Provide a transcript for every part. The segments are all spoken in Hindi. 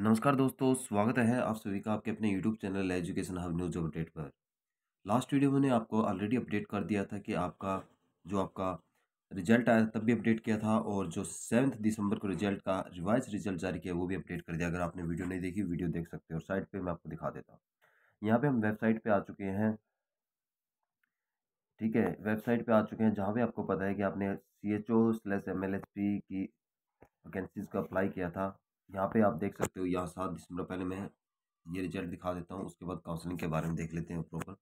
नमस्कार दोस्तों स्वागत है आप सभी का आपके अपने YouTube channel education hub news update पर लास्ट वीडियो मैंने आपको ऑलरेडी अपडेट कर दिया था कि आपका जो आपका रिजल्ट आया तब भी अपडेट किया था और जो सेवन्थ दिसंबर को रिजल्ट का रिवाइज रिजल्ट जारी किया वो भी अपडेट कर दिया अगर आपने वीडियो नहीं देखी वीडियो देख सकते हो साइट पर मैं आपको दिखा देता हूँ यहाँ पर हम वेबसाइट पर आ चुके हैं ठीक है वेबसाइट पर आ चुके हैं जहाँ पर आपको पता है कि आपने C H O slash M L S P की वैकेंसीज को अप्लाई किया था यहाँ पे आप देख सकते हो यहाँ सात दिसंबर पहले मैं ये रिजल्ट दिखा देता हूँ उसके बाद काउंसलिंग के बारे में देख लेते हैं प्रॉपर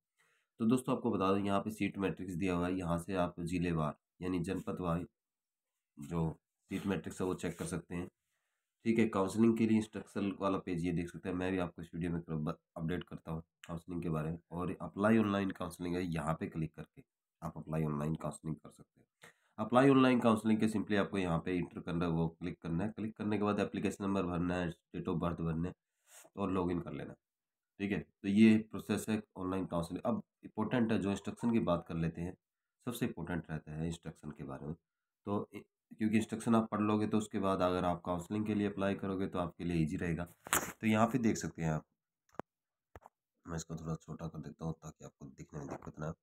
तो दोस्तों आपको बता दूँ यहाँ पे सीट मैट्रिक्स दिया हुआ है यहाँ से आप ज़िलेवार यानी जनपद वार जो सीट मैट्रिक्स है वो चेक कर सकते हैं ठीक है काउंसलिंग के लिए इंस्ट्रक्शन वाला पेज ये देख सकते हैं मैं भी आपको इस वीडियो में अपडेट करता हूँ काउंसलिंग के बारे में और अप्लाई ऑनलाइन काउंसलिंग है यहाँ पर क्लिक करके आप अप्लाई ऑनलाइन काउंसलिंग कर सकते हैं अप्लाई ऑनलाइन काउंसलिंग के सिंपली आपको यहाँ पे इंटर करना है वो क्लिक करना है क्लिक करने के बाद एप्लीकेशन नंबर भरना है डेट ऑफ बर्थ भरना है और लॉग इन कर लेना ठीक है तो ये प्रोसेस है ऑनलाइन काउंसलिंग अब इम्पोर्टेंट है जो इंस्ट्रक्शन की बात कर लेते हैं सबसे इंपॉर्टेंट रहता है इंस्ट्रक्शन के बारे में तो क्योंकि इंस्ट्रक्शन आप पढ़ लोगे तो उसके बाद अगर आप काउंसलिंग के लिए अप्लाई करोगे तो आपके लिए ईजी रहेगा तो यहाँ पर देख सकते हैं आप मैं इसको थोड़ा छोटा कर देता हूँ ताकि आपको दिखने में दिक्कत ना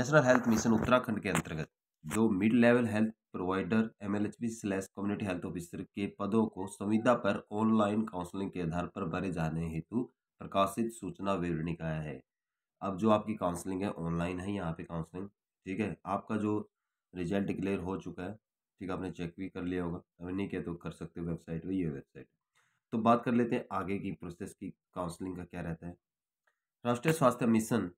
नेशनल हेल्थ मिशन उत्तराखंड के अंतर्गत जो mid level health provider M L H P slash community health officer के पदों को संविदा पर ऑनलाइन काउंसलिंग के आधार पर भरे जाने हेतु प्रकाशित सूचना विवरणी है अब जो आपकी काउंसलिंग है ऑनलाइन है यहाँ पे काउंसलिंग ठीक है आपका जो रिजल्ट डिक्लेयर हो चुका है ठीक है आपने चेक भी कर लिया होगा अगर नहीं किया तो कर सकते हो वेबसाइट पर ये वेबसाइट तो बात कर लेते हैं आगे की प्रोसेस की काउंसलिंग का क्या रहता है राष्ट्रीय स्वास्थ्य मिशन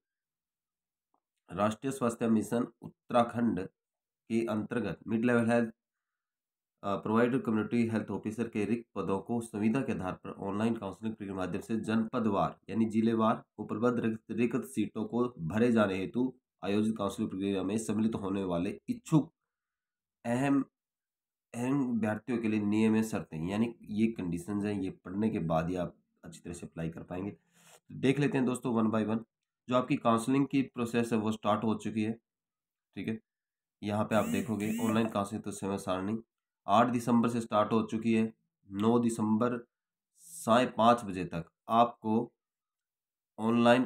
राष्ट्रीय स्वास्थ्य मिशन उत्तराखंड के अंतर्गत mid level health provider community health officer के रिक्त पदों को संविधा के आधार पर ऑनलाइन काउंसलिंग के माध्यम से जनपदवार यानी जिलेवार उपलब्ध रिक्त सीटों को भरे जाने हेतु आयोजित काउंसलिंग प्रक्रिया में सम्मिलित होने वाले इच्छुक अहम अहम अभ्यर्थियों के लिए नियम है शर्तें यानी ये कंडीशन हैं ये पढ़ने के बाद ही आप अच्छी तरह से अप्लाई कर पाएंगे देख लेते हैं दोस्तों वन बाय वन जो आपकी काउंसलिंग की प्रोसेस है वो स्टार्ट हो चुकी है ठीक है यहाँ पे आप देखोगे ऑनलाइन कांस्य तो समय सारणी आठ दिसंबर से स्टार्ट हो चुकी है नौ दिसंबर साय पाँच बजे तक आपको ऑनलाइन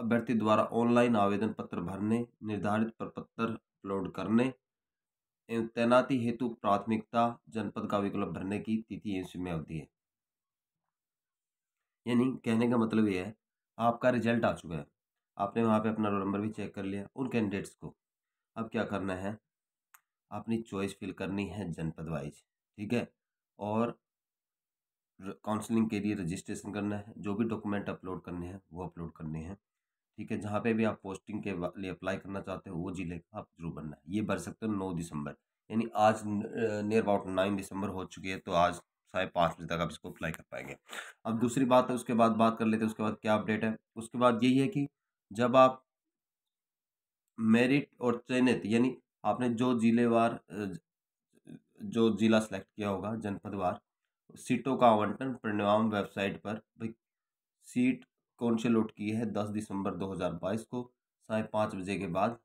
अभ्यर्थी द्वारा ऑनलाइन आवेदन पत्र भरने निर्धारित प्रपत्र अपलोड करने एवं तैनाती हेतु प्राथमिकता जनपद का विकल्प भरने की तिथि एवं समय अवधि है यानी कहने का मतलब यह है आपका रिजल्ट आ चुका है आपने वहाँ पे अपना रोल नंबर भी चेक कर लिया उन कैंडिडेट्स को अब क्या करना है अपनी चॉइस फिल करनी है जनपद वाइज ठीक है और काउंसलिंग के लिए रजिस्ट्रेशन करना है जो भी डॉक्यूमेंट अपलोड करने हैं वो अपलोड करने हैं ठीक है जहाँ पे भी आप पोस्टिंग के लिए अप्लाई करना चाहते हो वो जिले का आप जरूर बनना है ये भर सकते हो नौ दिसंबर यानी आज नियर अबाउट नाइन दिसंबर हो चुकी है तो आज साढ़े पाँच बजे तक आप इसको अप्लाई कर पाएंगे अब दूसरी बात है उसके बाद बात कर लेते हैं उसके बाद क्या अपडेट है उसके बाद यही है कि जब आप मेरिट और चयनित यानी आपने जो जिलेवार जो जिला सेलेक्ट किया होगा जनपदवार सीटों का आवंटन परिणाम वेबसाइट पर भाई सीट कौन से लोट की है दस दिसंबर दो हज़ार बाईस को साढ़े पाँच बजे के बाद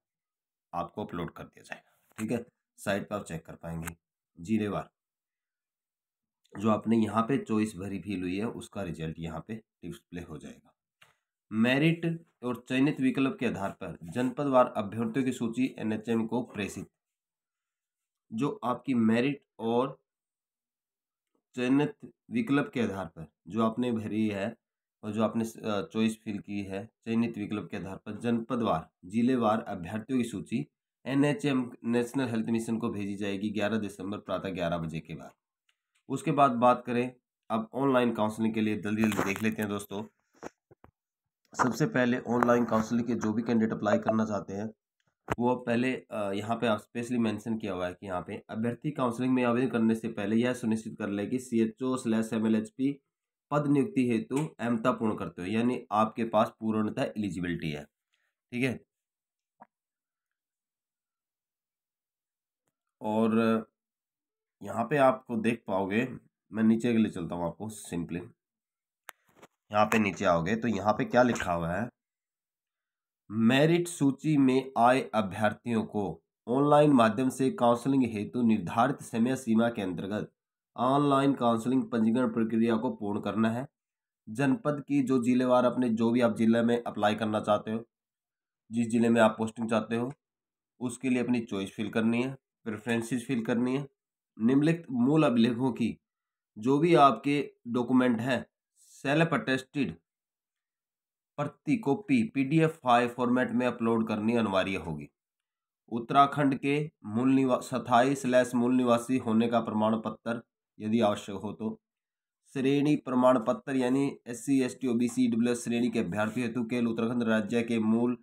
आपको अपलोड कर दिया जाएगा ठीक है साइट पर आप चेक कर पाएंगे जिलेवार जो आपने यहाँ पे चॉइस भरी फील हुई है उसका रिजल्ट यहाँ पे डिस्प्ले हो जाएगा मेरिट और चयनित विकल्प के आधार पर जनपदवार अभ्यर्थियों की सूची एनएचएम को प्रेषित जो आपकी मेरिट और चयनित विकल्प के आधार पर जो आपने भरी है और जो आपने चॉइस फिल की है चयनित विकल्प के आधार पर जनपदवार जिलेवार अभ्यर्थियों की सूची एनएचएम नेशनल हेल्थ मिशन को भेजी जाएगी ग्यारह दिसंबर प्रातः ग्यारह बजे के बाद उसके बाद बात करें अब ऑनलाइन काउंसलिंग के लिए जल्दी जल्दी देख लेते हैं दोस्तों सबसे पहले ऑनलाइन काउंसलिंग के जो भी कैंडिडेट अप्लाई करना चाहते हैं वो पहले यहाँ पे आप स्पेशली मेंशन किया हुआ है कि यहाँ पे अभ्यर्थी काउंसलिंग में आवेदन करने से पहले यह सुनिश्चित कर ले कि C H O slash M L H P पद नियुक्ति हेतु अहमता पूर्ण करते हो यानी आपके पास पूर्णतः एलिजिबिलिटी है ठीक है और यहाँ पे आपको देख पाओगे मैं नीचे के लिए चलता हूँ आपको सिंपली यहाँ पे नीचे आओगे तो यहाँ पे क्या लिखा हुआ है मेरिट सूची में आए अभ्यर्थियों को ऑनलाइन माध्यम से काउंसलिंग हेतु निर्धारित समय सीमा के अंतर्गत ऑनलाइन काउंसलिंग पंजीकरण प्रक्रिया को पूर्ण करना है जनपद की जो जिलेवार अपने जो भी आप जिले में अप्लाई करना चाहते हो जिस जिले में आप पोस्टिंग चाहते हो उसके लिए अपनी चॉइस फिल करनी है प्रेफरेंसेस फिल करनी है निम्नलिखित मूल अभिलेखों की जो भी आपके डॉक्यूमेंट हैं सेल्फ अटेस्टेड प्रति कॉपी पीडीएफ फाइल फॉर्मेट में अपलोड करनी अनिवार्य होगी उत्तराखंड के मूल निवास स्थायी स्लैश मूल निवासी होने का प्रमाण पत्र यदि आवश्यक हो तो श्रेणी प्रमाण पत्र यानी S C S T O B C W S श्रेणी के अभ्यर्थी हेतु केवल उत्तराखंड राज्य के मूल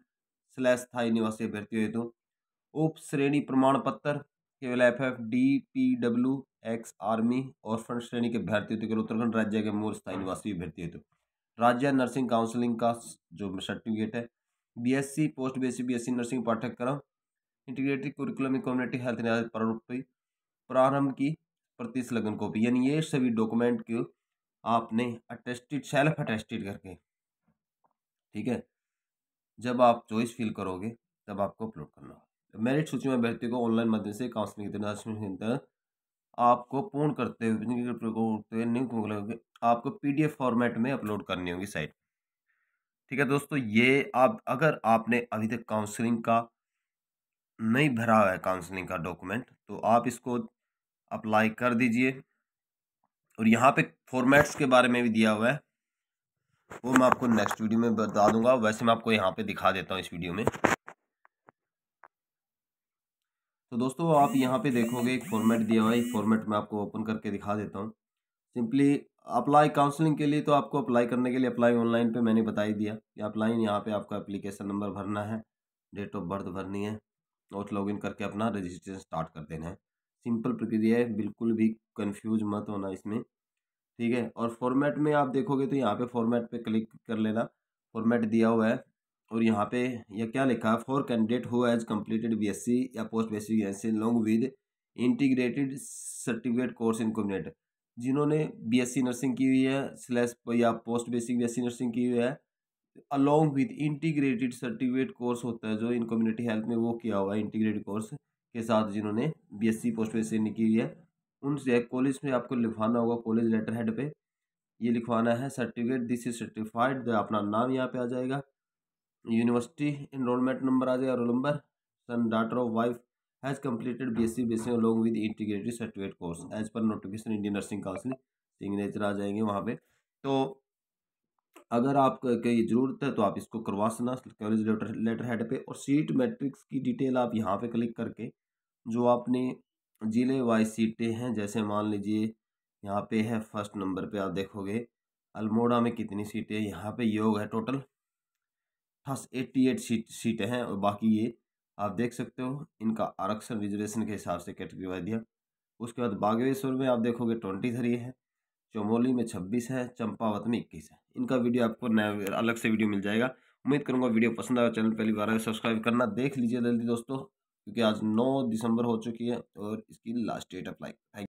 स्लैश स्थायी निवासी अभ्यर्थी हेतु उप श्रेणी प्रमाण पत्र केवल F F D P W ex army और फ्रंट श्रेणी के अभ्यर्थी हेतु केवल उत्तराखंड राज्य के मूल स्थायी निवासी अभ्यर्थी हेतु राज्य नर्सिंग काउंसिलिंग का जो सर्टिफिकेट है BSc post BSc BSc nursing पाठ्यक्रम इंटीग्रेटेड कुरिकुलम कम्युनिटी हेल्थ प्रारूपी प्रारंभ की प्रति लगन कॉपी यानी ये सभी डॉक्यूमेंट को आपने अटेस्टेड सेल्फ अटेस्टेड करके ठीक है जब आप चॉइस फिल करोगे तब आपको अपलोड करना होगा मेरिट सूची में व्यक्ति को ऑनलाइन माध्यम से काउंसलिंग के अंदर आपको पूर्ण करते हुए आपको पी आपको एफ फॉर्मेट में अपलोड करनी होगी साइट ठीक है दोस्तों ये आप अगर आपने अभी तक काउंसलिंग का नहीं भरा है काउंसलिंग का डॉक्यूमेंट तो आप इसको अप्लाई कर दीजिए और यहाँ पे फॉर्मेट्स के बारे में भी दिया हुआ है वो मैं आपको नेक्स्ट वीडियो में बता दूंगा वैसे मैं आपको यहाँ पे दिखा देता हूँ इस वीडियो में तो दोस्तों आप यहाँ पे देखोगे एक फॉर्मेट दिया हुआ है फॉर्मेट में आपको ओपन करके दिखा देता हूँ सिंपली अप्लाई काउंसलिंग के लिए तो आपको अप्लाई करने के लिए अप्लाई ऑनलाइन पे मैंने बता ही दिया कि अपलाइन यहाँ पे आपका एप्लीकेशन नंबर भरना है डेट ऑफ बर्थ भरनी है और लॉगिन करके अपना रजिस्ट्रेशन स्टार्ट कर देना है सिंपल प्रक्रिया है बिल्कुल भी कंफ्यूज मत होना इसमें ठीक है और फॉर्मेट में आप देखोगे तो यहाँ पे फॉर्मेट पे क्लिक कर लेना फॉर्मेट दिया हुआ है और यहाँ पे यह क्या लिखा है for candidate who has completed BSc या post basic agency long with integrated certificate course in community जिन्होंने बीएससी नर्सिंग की हुई है स्लैस या पोस्ट बेसिक बीएससी नर्सिंग की हुई है along with integrated certificate course होता है जो इन कम्युनिटी हेल्थ में वो किया हुआ है इंटीग्रेटेड कोर्स के साथ जिन्होंने बीएससी पोस्ट बेसिक की हुई है उनसे कॉलेज में आपको लिखवाना होगा कॉलेज लेटर हेड पे ये लिखवाना है सर्टिफिकेट दिस इज सर्टिफाइड अपना नाम यहाँ पे आ जाएगा यूनिवर्सिटी इनरोलमेंट नंबर आ जाएगा roll number son daughter of wife has completed B S C B S C long with integrated certificate course as per notification Indian nursing council signature आ जाएंगे वहाँ पे तो अगर आप कहीं ज़रूरत है तो आप इसको करवा सकना कॉलेज लेटर लेटर हेड पे और सीट मैट्रिक्स की डिटेल आप यहाँ पे क्लिक करके जो आपने ज़िले वाइज सीटें हैं जैसे मान लीजिए यहाँ पे है फर्स्ट नंबर पे आप देखोगे अल्मोड़ा में कितनी सीटें यहाँ पे योग है टोटल हाँ एट्टी एट सीट सीटें हैं और बाकी ये आप देख सकते हो इनका आरक्षण रिजर्वेशन के हिसाब से कैटेगरी वाइज दिया उसके बाद बागेश्वर में आप देखोगे ट्वेंटी थ्री है चमोली में छब्बीस है चंपावत में इक्कीस है इनका वीडियो आपको नया अलग से वीडियो मिल जाएगा उम्मीद करूँगा वीडियो पसंद आया चैनल पहली बार सब्सक्राइब करना देख लीजिए जल्दी दोस्तों क्योंकि आज नौ दिसंबर हो चुकी है और इसकी लास्ट डेट अप्लाई